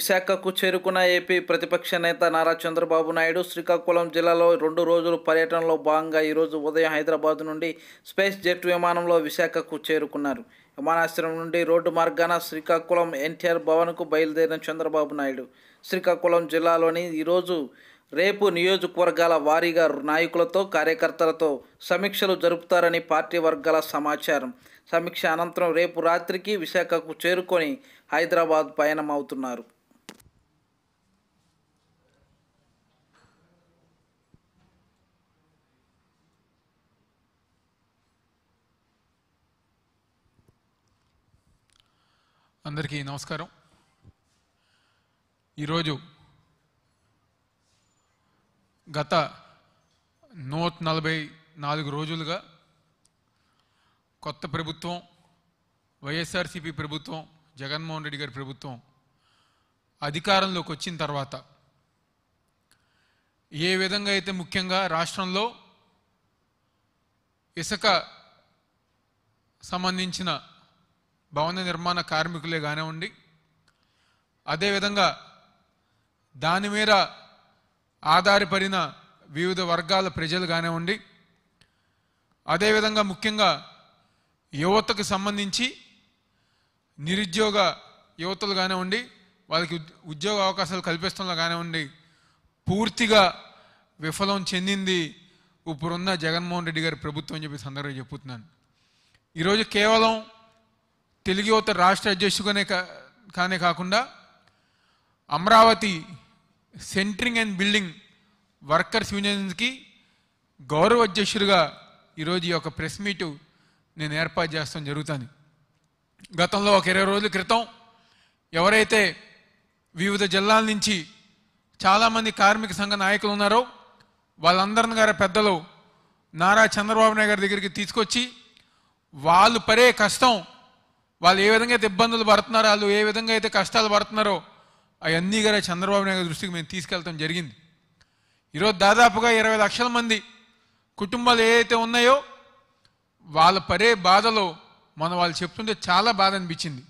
విశాఖకు చేరుకున్న ఏపీ ప్రతిపక్ష నేత నారా చంద్రబాబు నాయుడు శ్రీకాకుళం జిల్లాలో రెండు రోజుల పర్యటనలో భాగంగా ఈరోజు ఉదయం హైదరాబాద్ నుండి స్పేస్ జెట్ విమానంలో విశాఖకు చేరుకున్నారు విమానాశ్రయం నుండి రోడ్డు మార్గాన శ్రీకాకుళం ఎన్టీఆర్ భవన్కు బయలుదేరిన చంద్రబాబు నాయుడు శ్రీకాకుళం జిల్లాలోని ఈరోజు రేపు నియోజకవర్గాల వారీగా నాయకులతో కార్యకర్తలతో సమీక్షలు జరుపుతారని పార్టీ వర్గాల సమాచారం సమీక్ష అనంతరం రేపు రాత్రికి విశాఖకు చేరుకొని హైదరాబాద్ పయనమవుతున్నారు అందరికీ నమస్కారం ఈరోజు గత నూట నలభై నాలుగు రోజులుగా కొత్త ప్రభుత్వం వైఎస్ఆర్సీపీ ప్రభుత్వం జగన్మోహన్ రెడ్డి గారి ప్రభుత్వం అధికారంలోకి వచ్చిన తర్వాత ఏ విధంగా అయితే ముఖ్యంగా రాష్ట్రంలో ఇసుక సంబంధించిన భవన నిర్మాణ కార్మికులే కానివ్వండి అదేవిధంగా దాని మీద ఆధారపడిన వివిధ వర్గాల ప్రజలు కానివ్వండి అదేవిధంగా ముఖ్యంగా యువతకు సంబంధించి నిరుద్యోగ యువతలు కానివ్వండి వాళ్ళకి ఉద్యోగ అవకాశాలు కల్పిస్తున్న కానివ్వండి పూర్తిగా విఫలం చెందింది ఇప్పుడున్న జగన్మోహన్ రెడ్డి గారి ప్రభుత్వం అని చెప్పి సందర్భంగా చెప్పుతున్నాను ఈరోజు కేవలం తెలుగు యువత రాష్ట్ర అధ్యక్షుగానే కానే కాకుండా Amaravati centring and building workers యూనియన్స్కి గౌరవ అధ్యక్షుడిగా ఈరోజు ఈ యొక్క ప్రెస్ మీటు నేను ఏర్పాటు చేస్తాం జరుగుతుంది గతంలో ఒక ఇరవై రోజుల క్రితం ఎవరైతే వివిధ జిల్లాల నుంచి చాలామంది కార్మిక సంఘ నాయకులు ఉన్నారో వాళ్ళందరిని గారి పెద్దలు నారా చంద్రబాబు నాయుడు గారి దగ్గరికి తీసుకొచ్చి వాళ్ళు పరే కష్టం వాళ్ళు ఏ విధంగా అయితే ఇబ్బందులు పడుతున్నారో వాళ్ళు ఏ విధంగా అయితే కష్టాలు పడుతున్నారో అవన్నీ గారు చంద్రబాబు నాయుడు దృష్టికి మేము తీసుకెళ్తాం జరిగింది ఈరోజు దాదాపుగా ఇరవై లక్షల మంది కుటుంబాలు ఏదైతే ఉన్నాయో వాళ్ళ పడే బాధలో మనం వాళ్ళు చెప్తుంటే చాలా బాధ అనిపించింది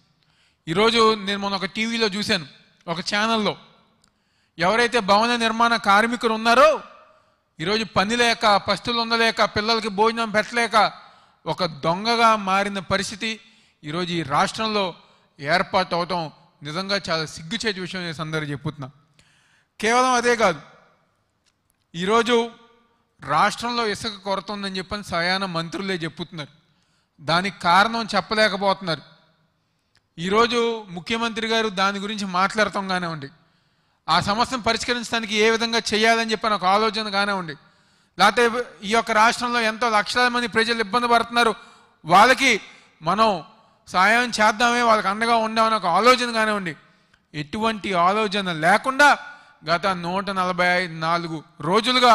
ఈరోజు నేను మొన్న ఒక టీవీలో చూశాను ఒక ఛానల్లో ఎవరైతే భవన నిర్మాణ కార్మికులు ఉన్నారో ఈరోజు పని లేక పస్తులు ఉండలేక పిల్లలకి భోజనం పెట్టలేక ఒక దొంగగా మారిన పరిస్థితి ఈరోజు ఈ రాష్ట్రంలో ఏర్పాటు అవటం నిజంగా చాలా సిగ్గుచేటి విషయం నేను అందరూ చెప్పుతున్నా కేవలం అదే కాదు ఈరోజు రాష్ట్రంలో ఇసుక కొరత ఉందని చెప్పని సయాన మంత్రులే చెప్పుతున్నారు దానికి కారణం చెప్పలేకపోతున్నారు ఈరోజు ముఖ్యమంత్రి గారు దాని గురించి మాట్లాడటం కానివ్వండి ఆ సమస్యను పరిష్కరించడానికి ఏ విధంగా చేయాలని చెప్పని ఒక ఆలోచన కానివ్వండి లేకపోతే ఈ యొక్క రాష్ట్రంలో ఎంతో లక్షల మంది ప్రజలు ఇబ్బంది పడుతున్నారు వాళ్ళకి మనం సాయం చేద్దామే వాళ్ళకి అండగా ఉండమని ఒక ఆలోచన కానివ్వండి ఎటువంటి ఆలోచన లేకుండా గత నూట నలభై నాలుగు రోజులుగా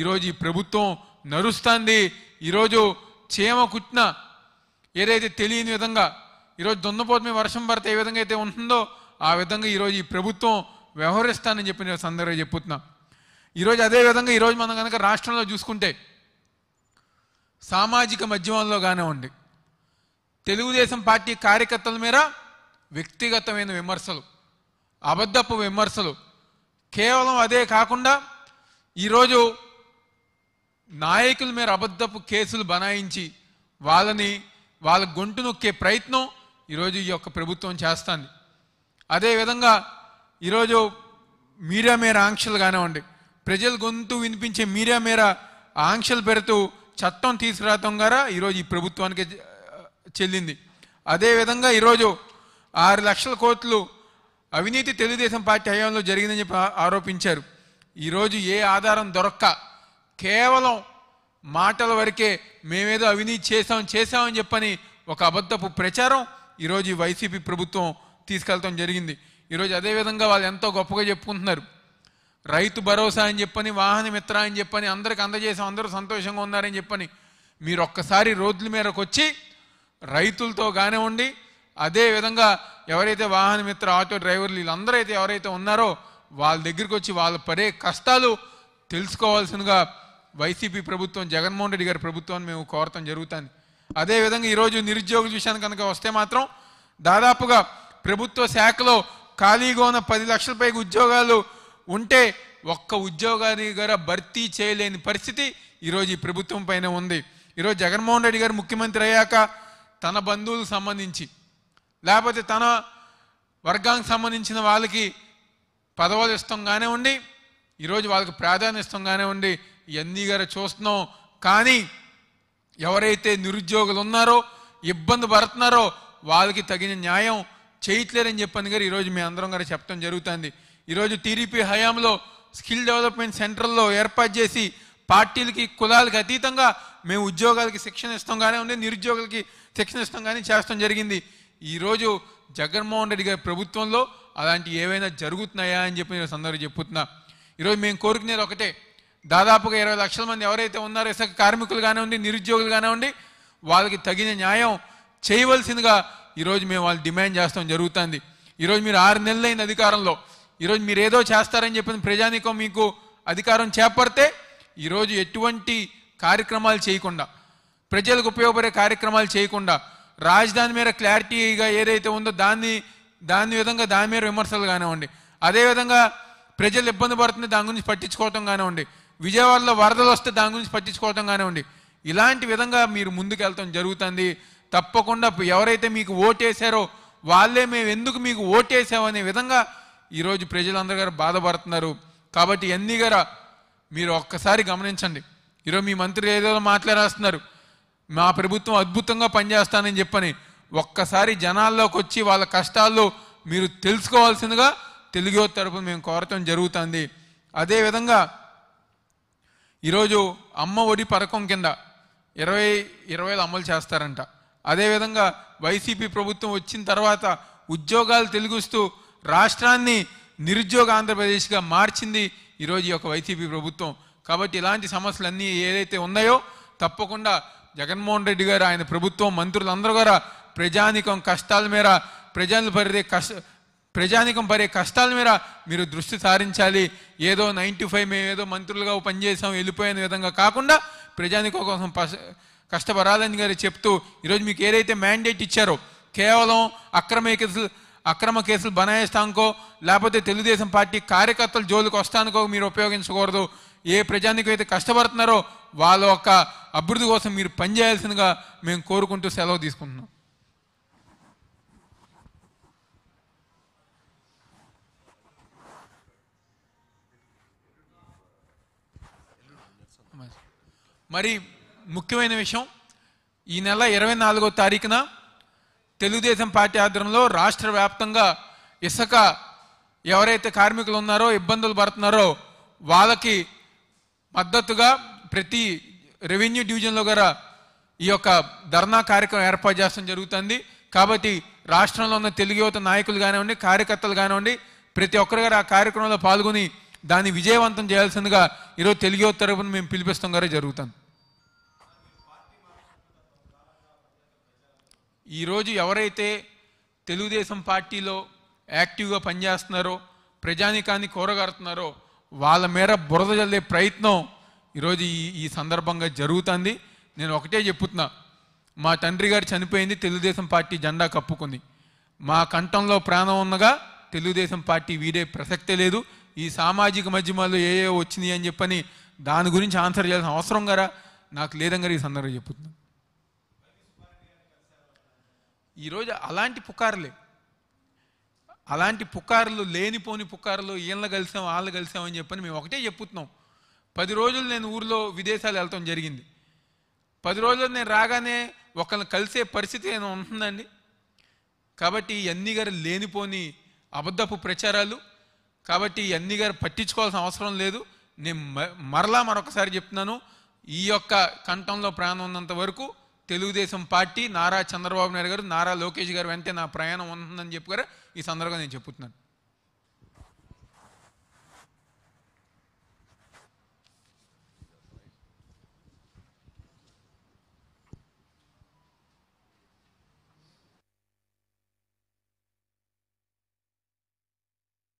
ఈరోజు ఈ ప్రభుత్వం నరుస్తుంది ఈరోజు చీమ కుట్టిన ఏదైతే తెలియని విధంగా ఈరోజు దొన్నపోతమే వర్షం పడితే ఏ విధంగా అయితే ఉంటుందో ఆ విధంగా ఈరోజు ఈ ప్రభుత్వం వ్యవహరిస్తానని చెప్పి నేను సందర్భంగా చెప్పుతున్నా ఈరోజు విధంగా ఈరోజు మనం కనుక రాష్ట్రంలో చూసుకుంటే సామాజిక మాధ్యమంలో కానివ్వండి తెలుగుదేశం పార్టీ కార్యకర్తల మీద వ్యక్తిగతమైన విమర్శలు అబద్ధపు విమర్శలు కేవలం అదే కాకుండా ఈరోజు నాయకుల మీద అబద్ధపు కేసులు బనాయించి వాళ్ళని వాళ్ళ గొంతు నొక్కే ప్రయత్నం ఈరోజు ఈ యొక్క ప్రభుత్వం చేస్తుంది అదేవిధంగా ఈరోజు మీడియా మేర ఆంక్షలు కానివ్వండి ప్రజల గొంతు వినిపించే మీడియా మేర ఆంక్షలు పెడుతూ చట్టం తీసుకురావటం ద్వారా ఈరోజు ఈ ప్రభుత్వానికి చెల్లింది అదేవిధంగా ఈరోజు ఆరు లక్షల కోట్లు అవినీతి తెలుగుదేశం పార్టీ హయాంలో జరిగిందని చెప్పి ఆరోపించారు ఈరోజు ఏ ఆధారం దొరక్క కేవలం మాటల వరకే మేమేదో అవినీతి చేశాం చేశామని చెప్పని ఒక అబద్ధపు ప్రచారం ఈరోజు వైసీపీ ప్రభుత్వం తీసుకెళ్తాం జరిగింది ఈరోజు అదేవిధంగా వాళ్ళు ఎంతో గొప్పగా చెప్పుకుంటున్నారు రైతు భరోసా అని చెప్పని వాహన మిత్ర అని చెప్పని అందరికి అందజేసాం అందరూ సంతోషంగా ఉన్నారని చెప్పని మీరు ఒక్కసారి రోడ్ల మేరకు వచ్చి రైతులతో ఉండి అదేవిధంగా ఎవరైతే వాహన మిత్ర ఆటో డ్రైవర్లు వీళ్ళందరూ అయితే ఎవరైతే ఉన్నారో వాళ్ళ దగ్గరికి వచ్చి వాళ్ళ పడే కష్టాలు తెలుసుకోవాల్సినగా వైసీపీ ప్రభుత్వం జగన్మోహన్ రెడ్డి గారి ప్రభుత్వాన్ని మేము కోరటం జరుగుతుంది అదేవిధంగా ఈరోజు నిరుద్యోగుల విషయానికి కనుక వస్తే మాత్రం దాదాపుగా ప్రభుత్వ శాఖలో ఖాళీగా ఉన్న పది లక్షల పైకి ఉద్యోగాలు ఉంటే ఒక్క ఉద్యోగాన్ని గారు భర్తీ చేయలేని పరిస్థితి ఈరోజు ఈ ప్రభుత్వం పైన ఉంది ఈరోజు జగన్మోహన్ రెడ్డి గారు ముఖ్యమంత్రి అయ్యాక తన బంధువులకు సంబంధించి లేకపోతే తన వర్గానికి సంబంధించిన వాళ్ళకి పదవులు ఇష్టం ఉండి ఈరోజు వాళ్ళకి ప్రాధాన్యత ఇష్టం ఉండి ఇవన్నీ గారు చూస్తున్నాం కానీ ఎవరైతే నిరుద్యోగులు ఉన్నారో ఇబ్బంది పడుతున్నారో వాళ్ళకి తగిన న్యాయం చేయట్లేరని చెప్పని గారు ఈరోజు మీ అందరం గారు చెప్పడం జరుగుతుంది ఈరోజు టీడీపీ హయాంలో స్కిల్ డెవలప్మెంట్ సెంటర్లో ఏర్పాటు చేసి పార్టీలకి కులాలకి అతీతంగా మేము ఉద్యోగాలకి శిక్షణ ఇస్తాం కానీ ఉంది నిరుద్యోగులకి శిక్షణ కానీ చేస్తాం జరిగింది ఈరోజు జగన్మోహన్ రెడ్డి గారి ప్రభుత్వంలో అలాంటి ఏవైనా జరుగుతున్నాయా అని చెప్పి నేను సందర్భం చెప్పుతున్నా ఈరోజు మేము కోరుకునేది ఒకటే దాదాపుగా ఇరవై లక్షల మంది ఎవరైతే ఉన్నారో ఇసుక కార్మికులు ఉండి నిరుద్యోగులు ఉండి వాళ్ళకి తగిన న్యాయం చేయవలసిందిగా ఈరోజు మేము వాళ్ళు డిమాండ్ చేస్తాం జరుగుతుంది ఈరోజు మీరు ఆరు నెలలైన అధికారంలో ఈరోజు మీరు ఏదో చేస్తారని చెప్పిన ప్రజానికం మీకు అధికారం చేపడితే ఈరోజు ఎటువంటి కార్యక్రమాలు చేయకుండా ప్రజలకు ఉపయోగపడే కార్యక్రమాలు చేయకుండా రాజధాని మీద క్లారిటీగా ఏదైతే ఉందో దాన్ని దాని విధంగా దాని మీద విమర్శలు కానివ్వండి అదేవిధంగా ప్రజలు ఇబ్బంది పడుతుంది దాని గురించి పట్టించుకోవటం కానివ్వండి విజయవాడలో వరదలు వస్తే దాని గురించి పట్టించుకోవటం కానివ్వండి ఇలాంటి విధంగా మీరు ముందుకు జరుగుతుంది తప్పకుండా ఎవరైతే మీకు ఓటేశారో వాళ్ళే మేము ఎందుకు మీకు ఓటేసామనే విధంగా ఈరోజు ప్రజలందరూ గారు బాధపడుతున్నారు కాబట్టి ఎన్ని గారు మీరు ఒక్కసారి గమనించండి ఈరోజు మీ మంత్రి ఏదో మాట్లాడేస్తున్నారు మా ప్రభుత్వం అద్భుతంగా పనిచేస్తానని చెప్పని ఒక్కసారి జనాల్లోకి వచ్చి వాళ్ళ కష్టాల్లో మీరు తెలుసుకోవాల్సిందిగా తెలుగు తరపు మేము కోరటం జరుగుతుంది అదేవిధంగా ఈరోజు అమ్మ ఒడి పథకం కింద ఇరవై ఇరవైలు అమలు చేస్తారంట అదేవిధంగా వైసీపీ ప్రభుత్వం వచ్చిన తర్వాత ఉద్యోగాలు తెలుగుస్తూ రాష్ట్రాన్ని నిరుద్యోగ ఆంధ్రప్రదేశ్గా మార్చింది ఈరోజు ఈ యొక్క వైసీపీ ప్రభుత్వం కాబట్టి ఇలాంటి సమస్యలన్నీ ఏదైతే ఉన్నాయో తప్పకుండా జగన్మోహన్ రెడ్డి గారు ఆయన ప్రభుత్వం మంత్రులు అందరూ కూడా ప్రజానికం కష్టాల మీద ప్రజలు పరిదే కష్ట ప్రజానికం పరే కష్టాల మీద మీరు దృష్టి సారించాలి ఏదో నైంటీ ఫైవ్ మేము ఏదో మంత్రులుగా పనిచేసాం వెళ్ళిపోయిన విధంగా కాకుండా ప్రజానికం కోసం కష్టపడాలని గారు చెప్తూ ఈరోజు మీకు ఏదైతే మ్యాండేట్ ఇచ్చారో కేవలం అక్రమ కేసులు అక్రమ కేసులు బనాయిస్తానుకో లేకపోతే తెలుగుదేశం పార్టీ కార్యకర్తలు జోలికి వస్తానుకో మీరు ఉపయోగించకూడదు ఏ ప్రజానికి అయితే కష్టపడుతున్నారో వాళ్ళ యొక్క అభివృద్ధి కోసం మీరు పనిచేయాల్సిందిగా మేము కోరుకుంటూ సెలవు తీసుకుంటున్నాం మరి ముఖ్యమైన విషయం ఈ నెల ఇరవై నాలుగో తారీఖున తెలుగుదేశం పార్టీ ఆధ్వర్యంలో రాష్ట్ర వ్యాప్తంగా ఇసుక ఎవరైతే కార్మికులు ఉన్నారో ఇబ్బందులు పడుతున్నారో వాళ్ళకి మద్దతుగా ప్రతి రెవెన్యూ డివిజన్లో గల ఈ యొక్క ధర్నా కార్యక్రమం ఏర్పాటు చేస్తాం జరుగుతుంది కాబట్టి రాష్ట్రంలో ఉన్న తెలుగు యువత నాయకులు కానివ్వండి కార్యకర్తలు కానివ్వండి ప్రతి ఒక్కరు గారు ఆ కార్యక్రమంలో పాల్గొని దాన్ని విజయవంతం చేయాల్సిందిగా ఈరోజు తెలుగు యువత తరఫున మేము పిలిపిస్తాం గారే జరుగుతుంది ఈరోజు ఎవరైతే తెలుగుదేశం పార్టీలో యాక్టివ్గా పనిచేస్తున్నారో ప్రజానికాన్ని కూరగడుతున్నారో వాళ్ళ మేర బురద చల్లే ప్రయత్నం ఈరోజు ఈ ఈ సందర్భంగా జరుగుతుంది నేను ఒకటే చెప్పుతున్నా మా తండ్రి గారు చనిపోయింది తెలుగుదేశం పార్టీ జెండా కప్పుకుంది మా కంఠంలో ప్రాణం ఉన్నగా తెలుగుదేశం పార్టీ వీడే ప్రసక్తే లేదు ఈ సామాజిక మాధ్యమాల్లో ఏ ఏ వచ్చినాయి అని చెప్పని దాని గురించి ఆన్సర్ చేయాల్సిన అవసరం గారా నాకు లేదంగా ఈ సందర్భం చెప్తున్నాను ఈరోజు అలాంటి పుకార్లే అలాంటి పుకార్లు లేనిపోని పుకార్లు ఈళ్ళ కలిసాం వాళ్ళు కలిసామని చెప్పని మేము ఒకటే చెప్పుతున్నాం పది రోజులు నేను ఊర్లో విదేశాలు వెళ్తాం జరిగింది పది రోజులు నేను రాగానే ఒకరిని కలిసే పరిస్థితి నేను ఉంటుందండి కాబట్టి అన్ని గారు లేనిపోని అబద్ధపు ప్రచారాలు కాబట్టి అన్ని గారు పట్టించుకోవాల్సిన అవసరం లేదు నేను మరలా మరొకసారి చెప్తున్నాను ఈ యొక్క కంఠంలో ప్రాణం ఉన్నంత వరకు తెలుగుదేశం పార్టీ నారా చంద్రబాబు నాయుడు గారు నారా లోకేష్ గారు వెంటే నా ప్రయాణం ఉంటుందని చెప్పారు ఈ సందర్భంగా నేను చెప్తున్నాను